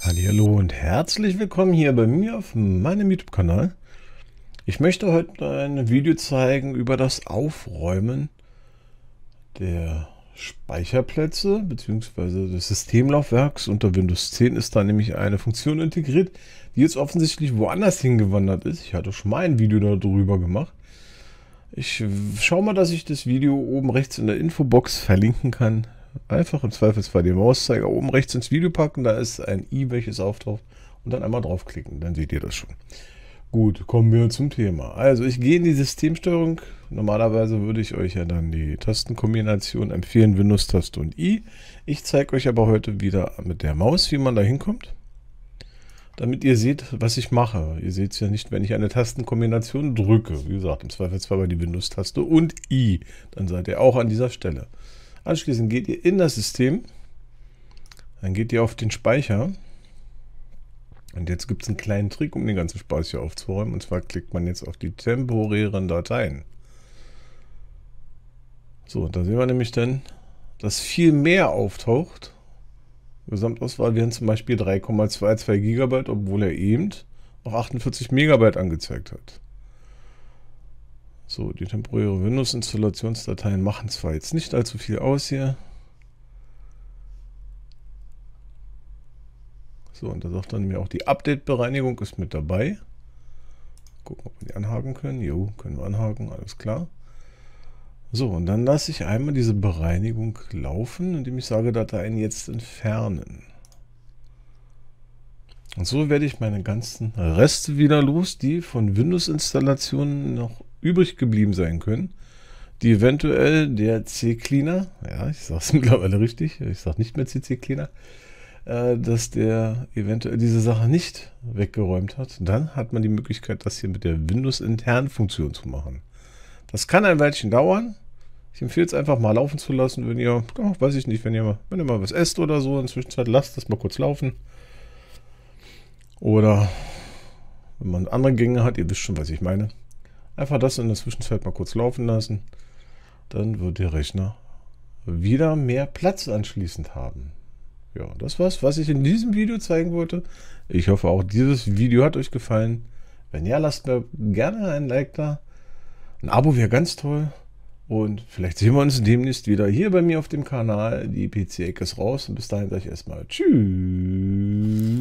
Hallo und herzlich willkommen hier bei mir auf meinem YouTube-Kanal. Ich möchte heute ein Video zeigen über das Aufräumen der Speicherplätze bzw. des Systemlaufwerks. Unter Windows 10 ist da nämlich eine Funktion integriert, die jetzt offensichtlich woanders hingewandert ist. Ich hatte schon mal ein Video darüber gemacht. Ich schaue mal, dass ich das Video oben rechts in der Infobox verlinken kann, Einfach im Zweifelsfall den Mauszeiger oben rechts ins Video packen, da ist ein i, welches auftaucht, und dann einmal draufklicken, dann seht ihr das schon. Gut, kommen wir zum Thema. Also ich gehe in die Systemsteuerung. Normalerweise würde ich euch ja dann die Tastenkombination empfehlen, Windows-Taste und I. Ich zeige euch aber heute wieder mit der Maus, wie man da hinkommt, damit ihr seht, was ich mache. Ihr seht es ja nicht, wenn ich eine Tastenkombination drücke. Wie gesagt, im Zweifelsfall bei die Windows-Taste und I. Dann seid ihr auch an dieser Stelle. Anschließend geht ihr in das System, dann geht ihr auf den Speicher und jetzt gibt es einen kleinen Trick, um den ganzen Speicher aufzuräumen. Und zwar klickt man jetzt auf die temporären Dateien. So, da sehen wir nämlich dann, dass viel mehr auftaucht. Gesamtauswahl wären zum Beispiel 3,22 GB, obwohl er eben auch 48 MB angezeigt hat. So, die temporäre Windows-Installationsdateien machen zwar jetzt nicht allzu viel aus hier. So, und da sagt dann mir auch, die Update-Bereinigung ist mit dabei. Gucken, ob wir die anhaken können. Jo, können wir anhaken, alles klar. So, und dann lasse ich einmal diese Bereinigung laufen, indem ich sage, Dateien jetzt entfernen. Und so werde ich meine ganzen Reste wieder los, die von Windows-Installationen noch übrig geblieben sein können, die eventuell der C-Cleaner, ja, ich sage es mittlerweile richtig, ich sage nicht mehr CC-Cleaner, äh, dass der eventuell diese Sache nicht weggeräumt hat, dann hat man die Möglichkeit, das hier mit der Windows-internen Funktion zu machen. Das kann ein Weilchen dauern. Ich empfehle es einfach mal laufen zu lassen, wenn ihr, oh, weiß ich nicht, wenn ihr, mal, wenn ihr mal was esst oder so, in der Zwischenzeit lasst das mal kurz laufen. Oder wenn man andere Gänge hat, ihr wisst schon, was ich meine. Einfach das in der Zwischenzeit mal kurz laufen lassen. Dann wird der Rechner wieder mehr Platz anschließend haben. Ja, das war's, was ich in diesem Video zeigen wollte. Ich hoffe auch dieses Video hat euch gefallen. Wenn ja, lasst mir gerne ein Like da. Ein Abo wäre ganz toll. Und vielleicht sehen wir uns demnächst wieder hier bei mir auf dem Kanal. Die PC-Ecke ist raus. Und bis dahin sage ich erstmal Tschüss.